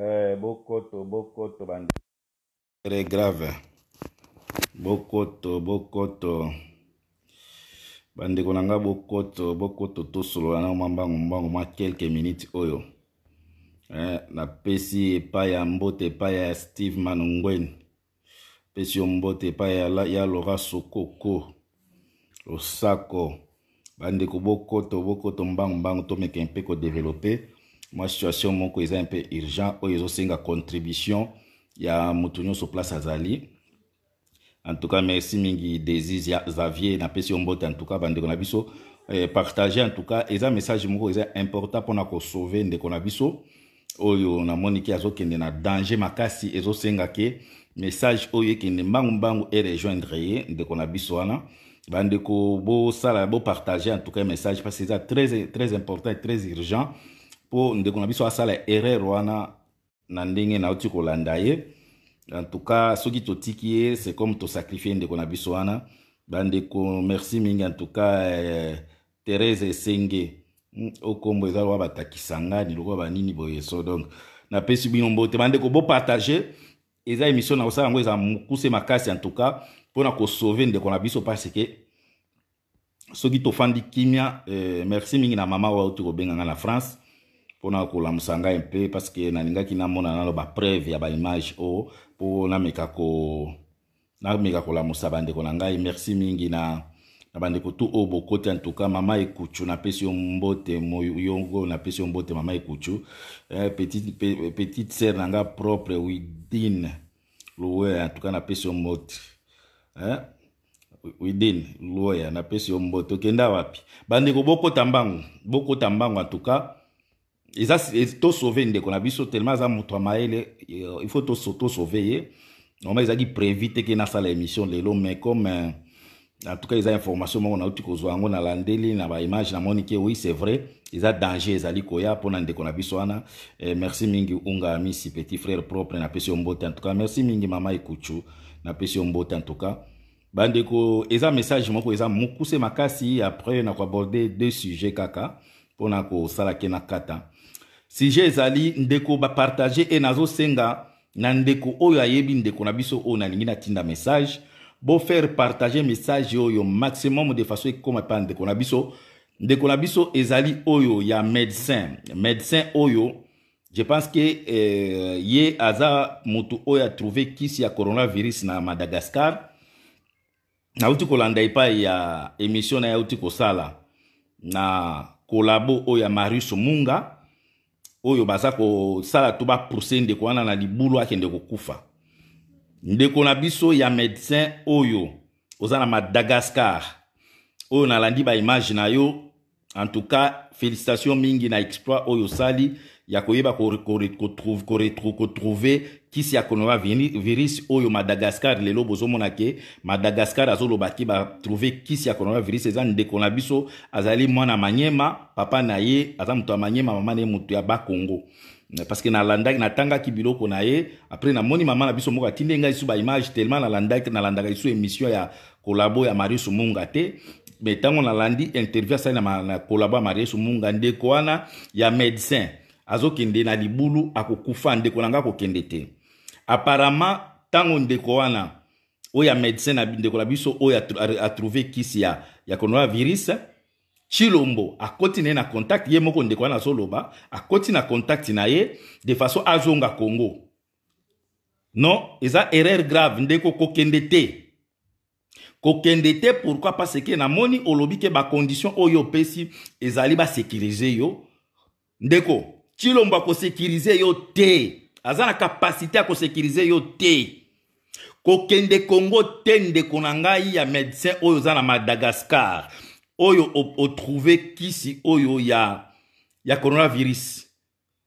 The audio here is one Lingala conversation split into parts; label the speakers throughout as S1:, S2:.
S1: eh, bokoto bokoto bande très grave bokoto bokoto bandeko na nga bokoto bokoto tosolola na mwa mbango mbango mwa quelque minute oyo eh, napesi epai ya mbote epai ya steve manongweni pesi yo mbote epai ya, ya lora sokoko losako bandeko bokoto bokoto mbango mbango tomeke mpe kodevelope moi situation mon eza un peu urgent oyo ezosenga contribution ya mutunyo sur place azali en tout cas merci mingi desis ya xavier napesi on mbote en tout cas bandeko na biso eh, en tout cas eza message mon eza important mpona kosauve ndeko na biso oyo namoni ke azokende na danger makasi ezosenga ke message oyo ekende mbangu mbangu erejoindre ye ndeko na biso wana bandeko bo partager en tout cas message parce que c'est très, très important et très urgent mpo ndeko na biso asala erreur wana na ndenge nauti kolanda ye en tout cas soki totiki ye c'est comme tosacrifie ndeko na biso wana bandeko merci mingi en tout cas eh, therese esenge hmm, okombo eza lokola batakisa ngani lokola banini boye so donc napesi bino mbote bandeko bopartage eza émission na kosala yango eza mokuse makasi en tout cas mpona kosauve ndeko na biso parce ke soki tofandi kimia eh, merci mingi na mama oyo auti kobenganga na france mpona kolamusa ngai mpe parceke nalingaki namona nalo bapreve ya baimage oyo mpo nameka ko nameka kolamusa bandeko na ngai merci mingi na na bandeko tu oyo bokoti antuka mama ekutu napesi yo mbote moyongo napesi yo mbote mama ekutu eh, petite, pe, petite sere na nga propre widine lowe antuka napesi yo mbote eh? widin loya napesi yo mbote okenda wapi bandeko bokota mbangu bokota mbangu antuka eza tosauve ndeko na biso tellement aza moto ya mayele eh, il faut tosauve ye normal ezalaki prévu te ke nasala émission lelo mais comme eh, en tout cas eza information moko nauti kozwa yango nalandeli na baimage namoni ke oui c'est vrai eza danger ezali koya mpona ndeko na biso wana eh, merci mingi unga misi petit frère propre napesi yo mbote en tout cas merci mingi mama ekuchu napesi yo mbote en tout cas bandeko eza message moko eza mokuse makasi après nakoaborde deux sujets kaka mpona kosala ke na kata sujet ezali ndeko bapartage e nazosenga na ndeko oyo ayebi ndeko na biso oyo nalingi natinda message bofaire partage message oyo maximum de façon ekóma epai na ndeko na biso ndeko na biso ezali oyo ya médecin médecin oyo je pense ke eh, ye aza motu oyo atrouve kisi ya coronavirus na madagascar nauti kolanda epai ya émission na ye auti kosala na kolabo oyo ya marius munga oyo baza kosala to baprocès ndeko wana na libulu akende kokufa ndeko na biso ya médecin oyo oza na madagascar oyo nalandi baimage na yo en tout cas félicitation mingi na exploit oyo osali ya s'y a kisi ya coronavirus oyo madagascar lelo bozomona ke madagascar azoloba ke batrouve kisi ya coronavirus eza ndeko na biso azali mwana manyema papa na ye aza moto ya manyema mama na ye moto ya bakongo parce que na biloko na ye apres namoni mama na biso moko atindi ngai ba image tellement na na landai lisu émission ya kolabo ya marius munga te tango na landi interview ça na kolabo ya marius munga ndeko wana ya médecin azokende na libulu akokufa ndeko na nga akokende te apparemment ntango ndeko wana oyo amédecin na ndeko na biso oyo atrouve kisi ya, ya coronavirus chilombo akoti na ye na contact ye moko ndeko wana azoloba akoti na contact na ye de façon azonga congo non eza erreur grave ndeko kokende te kokende te pourquoi parce ke namoni olobi ke bacondition oyo opesi ezali basécurise yo ndeko chilombo akosekirize yo te aza na kapasite ya kosekirize yo te kokende kongo te ndeko na ngai ya médecin oyo oza na madagascar oyo otrouve kisi oyo ya, ya coronavirus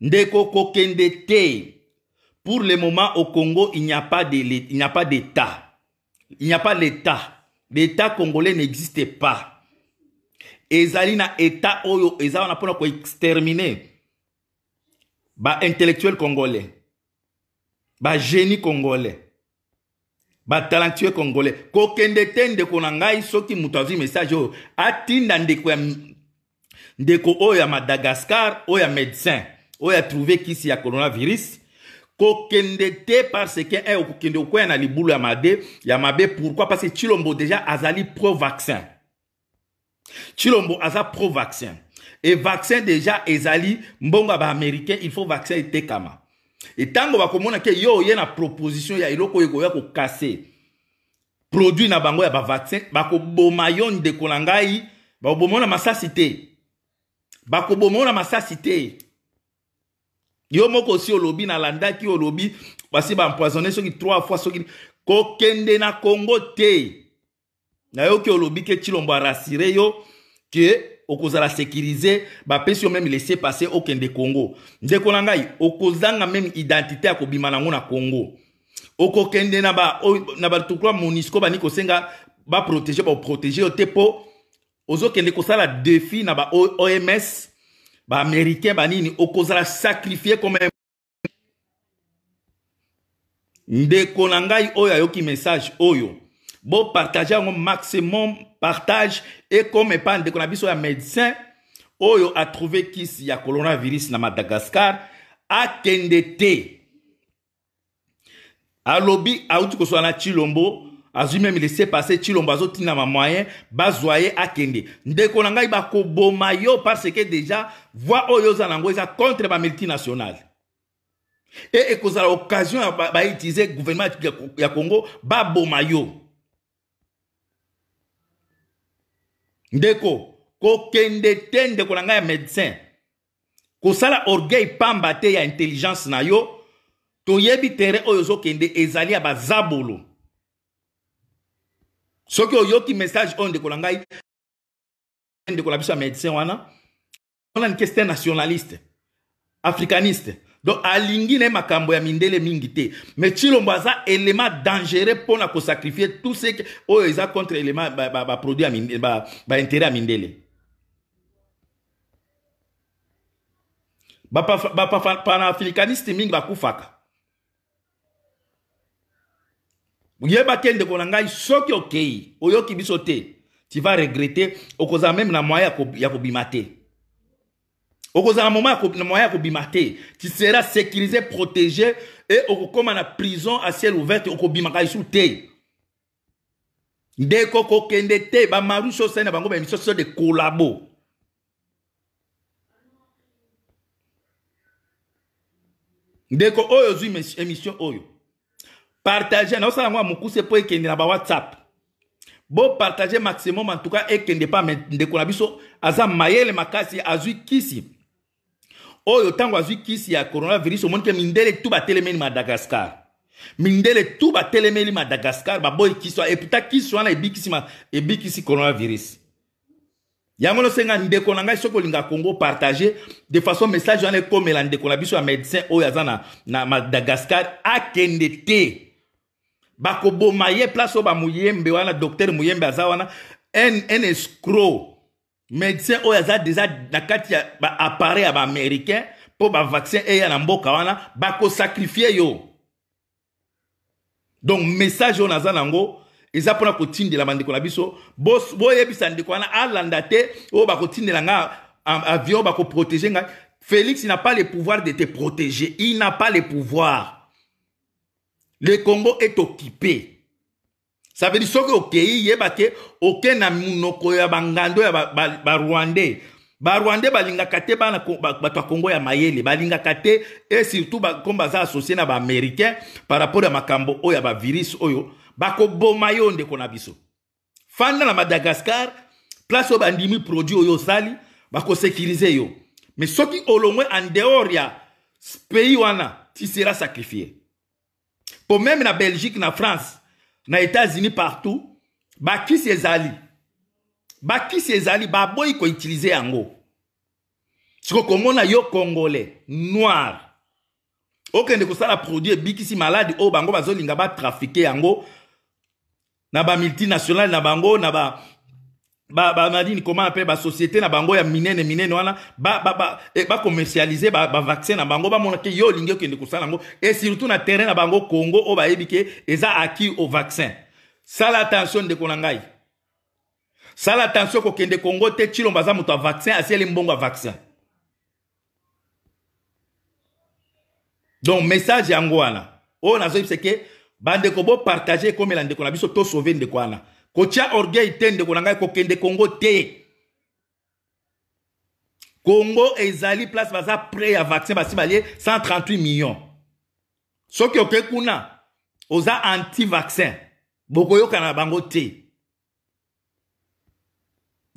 S1: ndeko kokende te pour le moment au congo il n'y a pas d'état il n'y a pas l'état l'état congolais n'existe pas ezali na état oyo eza wana mpona koextermine ba intellectuel congolais ba génie congolais ba talentueux congolais kokende tende ndeko soki mutazi message Atin atinda ndeko ya ndeko oya ya madagascar oya ya médecin trouvé qu'il y ya coronavirus kokende te parce que eh, okokende okwya na libulu ya mabe ya mabe pourquoi parce que chilombo déjà azali pro vaccin chilombo aza pro vaccin et vaccin déjà ezali mbonga ba américain il faut vaccin tango ba komona ke yo yé na proposition ya iloko oyo ko casser produit na bango ya ba vaccin bakoboma ko bomayon de ngai bomona ko bomona ko cité bakoboma yo moko si cité yo moko osi olobi nalandaki ba basi bampoisonne qui trois fois ko kokende na kongo te yo olobi ke chilombo rassire yo ke okozala sécurise bapesi yo meme laisse passe okende congo ndeko na ngai okozanga meme identité ya kobima nango na congo okokende na batukulu ba, ba monisco bani kosenga baprotege baprotege yo te mpo ozokende kosala défi na ba o, oms baaméricain banini okozala sacrifie comme ndeko na ngai oyo ayoki message oyo bopartage yango maximum partage ekoma epai ndeko na biso ya médecin oyo oh, atrouve kisi ya coronavirus na madagascar akende te alobi auti kozwa na chilombo azwi meme lese passe chilombo azotinda bamoyen bazwa ye akende ndeko na ngai bakoboma oh, yo parce ke deja voi oyo oza na yango eza contre bamultinationale e ekozala occasion ya bautilize gouvernement ya congo baboma yo ba ndeko kokende te ndeko na ngai ya médecin kosala orgueil pamba te ya intelligence na yo toyebi terrain oyo ozokende ezali ya bazabolo soki oyoki message oyo ndeko na ngai ndeko na biso ya médecin wana onanike cité nationaliste africaniste donc alingi na ye makambo ya mindele mingi te me tshilombo aza élément dangereux mpona kosacrifie tout ce oyo eza contre élément baproduit baintérêt ya mindele bapanafricaniste mingi bakufaka yebaki ndeko na ngai soki okei oyoki biso te tu vas regrete okozala meme na moyen ya kobima te okozala na moyen ya kobima te tu seras sécurisé protégé e okokóma na prison a ciel ouverte okobimaka lisu te ndeko kokende te bamarusi osali na bango baemission so de kolabo ndeko oyo ozwi émission oyo partage naosala yango ya mokuse mpo ekende na bawhatsapp bopartage maximum en tout cas ekende pa me ndeko na biso aza mayele makasi azwi kisi oyo ntango azwi kisi ya coronavirus omoni ke mindele tu batelemeli madagaskar mindele tu batelemeli madagaskar baboyi kisi wana eputa kisi wana ebikisi, ebikisi coronavirus yango nosenga ndeko na ngai soki olinga congo partage de façon message wana ekomela ndeko na biso ya médecin oyo aza na, na madagaskar akende te bakoboma ye place oyo bamuyembe wana docteur muyembe aza wana un escro médecin oyo aza déjà na kati ya américain pour baaméricain vaccin bavaccin eya na mboka wana sacrifier yo donc message oyo naza nango eza mpona kotindela bandeko na biso boyebisa ndeko wana alanda te oyo bakotindela nga avion bakoprotege protéger félix n'a pas le pouvoir de te protéger il n'a pas le pouvoir le congo est occupé ça veut dire soki okei yeba te oke na munoko ya bangando ya barwandais ba, barwandais balingaka te bana bato ya kongo ya mayele balingaka te e surtout komi baza associe na baaméricain par rapport ya makambo oyo ya bavirus oyo bakoboma yo ndeko na biso fanda na madagascar place oyo bandimi produit oyo ozali bakosécurize yo mais soki olongwe en dehors ya pays wana ti sera sacrifié po meme na belgique na france na États-Unis partout bakisi zali bakisi ezali baboyi koutilize yango siko komona yo congolais noir okende kosala produit si malade oyo bango bazolinga trafiquer yango na multinational na bango na ba banadini ba, koma mpe basosiété na bango ya minene minene wana bacommercialize ba, ba, ba, eh, bavaccin na bango bamona ke yo olingi okende kosala yango e surtout na terrain na bango congo oyo bayebi ke eza aki au vaccin sala attention ndeko na ngai sala attention kokende congo te chilombo aza moto ya vaccin asieli mbongo ya vaccin donc message yango wana oyo nazoyebisa ke bandeko bopartage ekomela ndeko na biso tosauve ndeko wana kotia orgueil te ndeko na ngai kokende kongo te kongo ezali place baza pre ya vaccin basi balie 138 million soki oke kuna oza anti-vaccin bokoyokana na bango te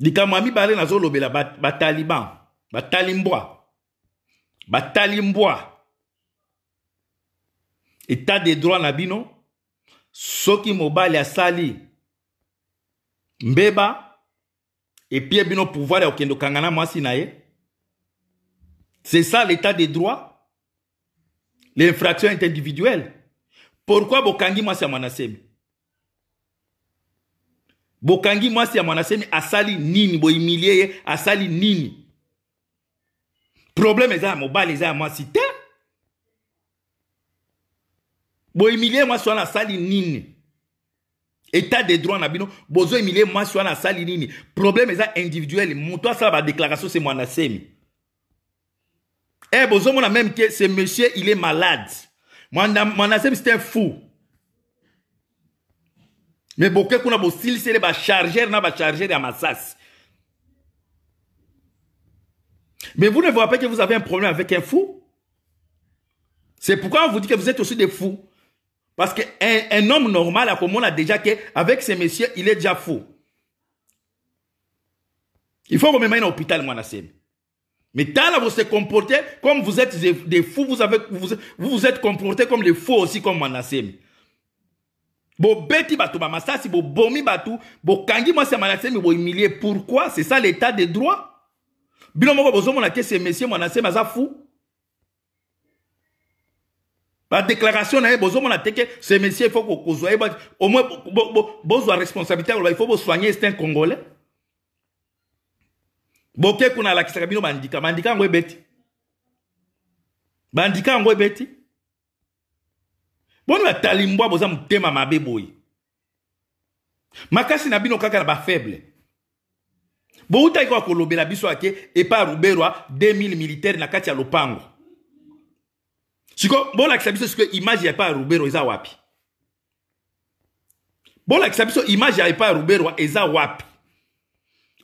S1: likambo ya mibale nazolobela bataliban batali mbwa batali mbwa etat de droit na bino soki mobali asali mbeba epie bino pouvoir ya kokende okanga na mwasi na ye c'est ça l'état de droit l'infraction est individuelle pourquoi bokangi mwasi ya mwanasemi bokangi mwasi ya mwanasemi asali nini bohumilie ye asali nini problème eza ya mobali eza ya mwasi te bohumilie mwasi wana asali nini état de droit na bino bozwa moi mwasi na asali nini problème ça, individuel ça déclaration, c'est moi mwana semi eh, bozo bozomona même que ce monsieur il est malade mwana semi c'est un fou me boke kuna bosilisele bachargeur na charger ya massas mais vous ne vous rappelez que vous avez un problème avec un fou c'est pourquoi on vous dit que vous êtes aussi des fous parce qu'un un homme normal, comme on a déjà que avec ces messieurs, il est déjà fou. Il faut remettre un hôpital, moi, la Mais Mais là, vous vous comportez comme vous êtes des fous, vous avez, vous, vous, vous êtes comporté comme des fous aussi, comme Manassem. Bon beti batou ba masasi, bon bomi batou, bo kangi moi c'est Manassem, bon humilié. Pourquoi? C'est ça l'état des droits? Bino vous vous mon ces messieurs Manassem, ça fou. badéclaration na ye bozomona te ke ce monsieur ifaut kozwa ye au moins bozwa responsabilité ya koloba ifaut bosoigne estin congolais boke kuna alakisaka bino bandika bandika yango ebeti bandika yango ebeti boni batali mbwa boza motema mabe boye makasi na bino kaka na bafaible boutaki kaka kolobela biso ake epa ruberwa 2000 militaire na kati ya lopango siko bolakisa biso sikoyo image ya epai ya rubero eza wapi bolakisa biso image ya epai ya rubero eza wapi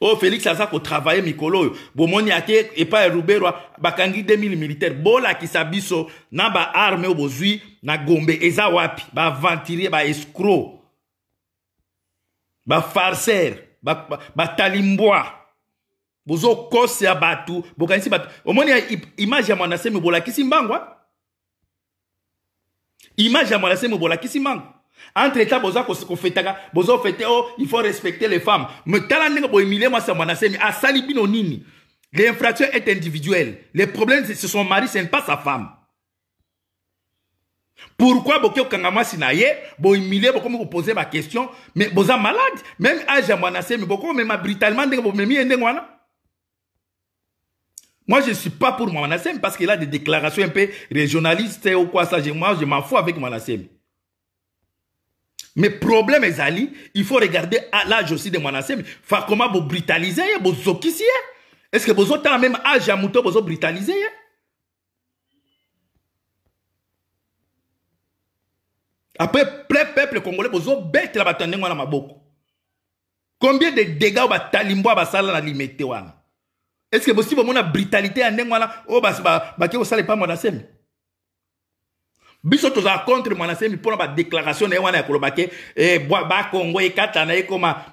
S1: oyo oh, félix aza kotravaille mikolo oyo bomoni ake epai ya rubero bakangi 2000 militaire bolakisa biso na baarme oyo bozwi na gombe eza wapi baventurier baescro bafarcere batalimbwa ba, ba bozokosea bato bokanisi bato omoni image ya mwanasemi bolakisi mbangwa image ya mwanasema bolakisi mango entre temps boza kofetaka boza ofete Oh, il faut respecter les femmes me tala ndenge boemilie mwasi Mais à sali bino nini l'infraction est individuelle Les problèmes c'est son mari c'est pas sa femme pourquoi boke okanga humilier na comme vous posez ma question? mais boza malade même mais ya mwanasemi bokomema brutalement ndenge bomemi ye ndenge moi, je ne suis pas pour Manassem parce qu'il a des déclarations un peu régionalistes ou quoi ça. Moi, je m'en fous avec Manassem. Mais problème, Zali, il faut regarder à l'âge aussi de Manassem. Fakoma comment vous brutaliser, vous zokisier. Est-ce que vous avez le même âge à Mouto, vous brutaliser? Après, plein peuple congolais, vous êtes bête là-bas, Combien de dégâts vous avez talimbo à la limite? est-ce que possible mon brutalité en ya ndenge ba oyo bake kosala pas mwanasemi biso tozala contre mwanasemi mpona badéclaration et ye wana ya et ke bakongo e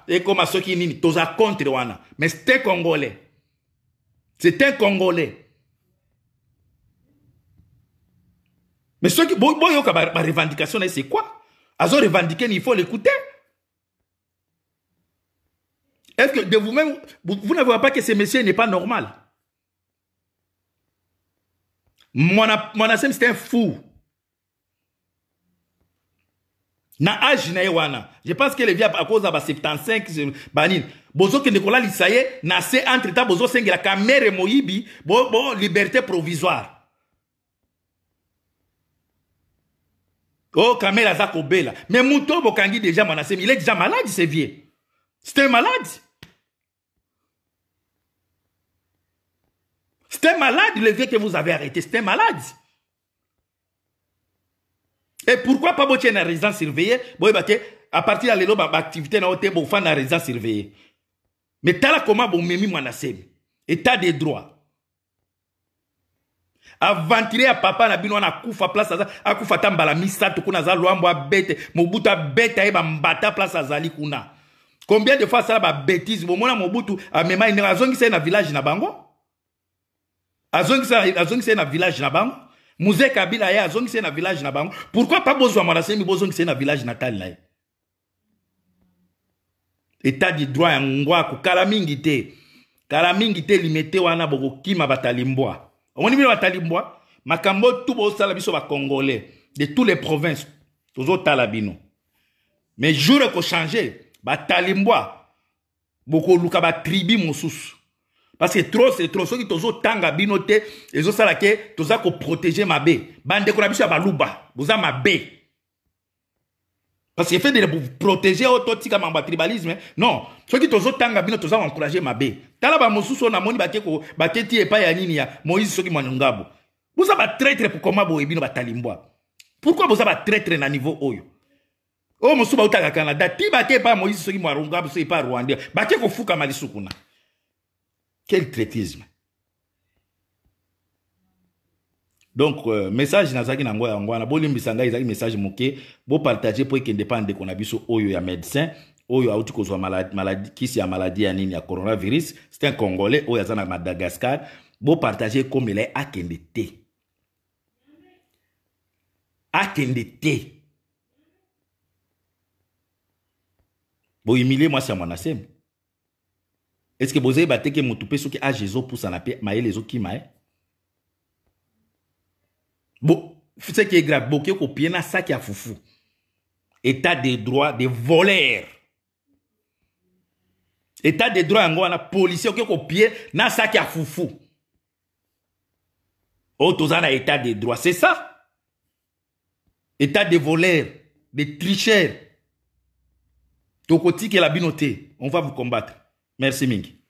S1: ekoma soki nini toza contre wana mais c'est un congolais c'est un congolais mais soki boyoka ont na revendication, c'est quoi azo revendiquer il faut l'écouter est-ce que de vous-même, vous, vous, ne voyez pas que ce monsieur n'est pas normal Mon, mon c'est un fou. na age na je pense que le à cause de 75 banini que Nicolas ye na se entre temps bozosengela la mere et bo, bo liberté provisoire oh, kamere aza kobela mais moto oyo bokangi déjà mon il est déjà malade ce vieux C'était un malade. C'était malade le vieux que vous avez arrêté. C'était malade. Et pourquoi pas botcher dans résidence surveillée Boy à partir de l'élo activité na oté bon fan résidence surveillée. Mais tala comment bon mimi mwanasem. État des droits. avantire ya papa na bino wana akufa place aza akufa ata mbala misato kuna aza lwambo abete mobutu abete ayeba mbata place azali kuna combien de fois ça va bêtise mobutu une raison qui c'est na village na bango qui c'est na village na bango muze kabila ye eh, azongisa c'est na village na bango pourkui mpa bozwa mwana besoin qui c'est na village natal na ye a du droit ya ngwako kala mingi te kala mingi te limete wana bokokima batali mbwa omoni bino batali mbwa makambo tu salabiso va congolais de tous les provinces autres talabino. mais jure qu'au changer batalimbwa ba tribi mosusu parce que trop c'est trop soki tanga bino te ezosala ke toza bé mabe bandeko na biso vous baluba boza bé. parce que fait de protéger autotika oh, m'a Non. tribalisme hein. non soki tanga bino toza ma bé tala ba ko ba namoni baketi epai ya nini ya moïse soki mwanongabo boza comment bo ebino ba talimboa pourquoi boza traître na niveau oyo oyo oh, mosusu bautaka canada ti batie epai ya moïse soki moarunga so epai ya rwanda batie kofukama kuna quel traitisme donc euh, message nazalaki nango yango wana bolimbisa ngai ezalaki message moke bopartage mpo ekende pa ndeko na biso oyo ya médecin oyo auti kozwa maladi, kisi ya maladi ya nini ya coronavirus c'est un congolais oyo aza na madagascar bopartage ekombela akende te akende te Bon, humiliez moi, c'est mon assem. Est-ce que vous avez battu que mon toupé, ce qui a Jésus pour s'en appeler, maïe les autres qui maïe? Bon, ce qui est grave, bon, qui est copié, n'a ça qui a foufou. État des droits des voleurs. État des droits, en gros, on a policier, qui est copié, n'a ça qui a foufou. Oh, tous en état des droits, c'est ça? État des voleurs, des tricheurs tokoti et la binoté, on va vous combattre merci Ming.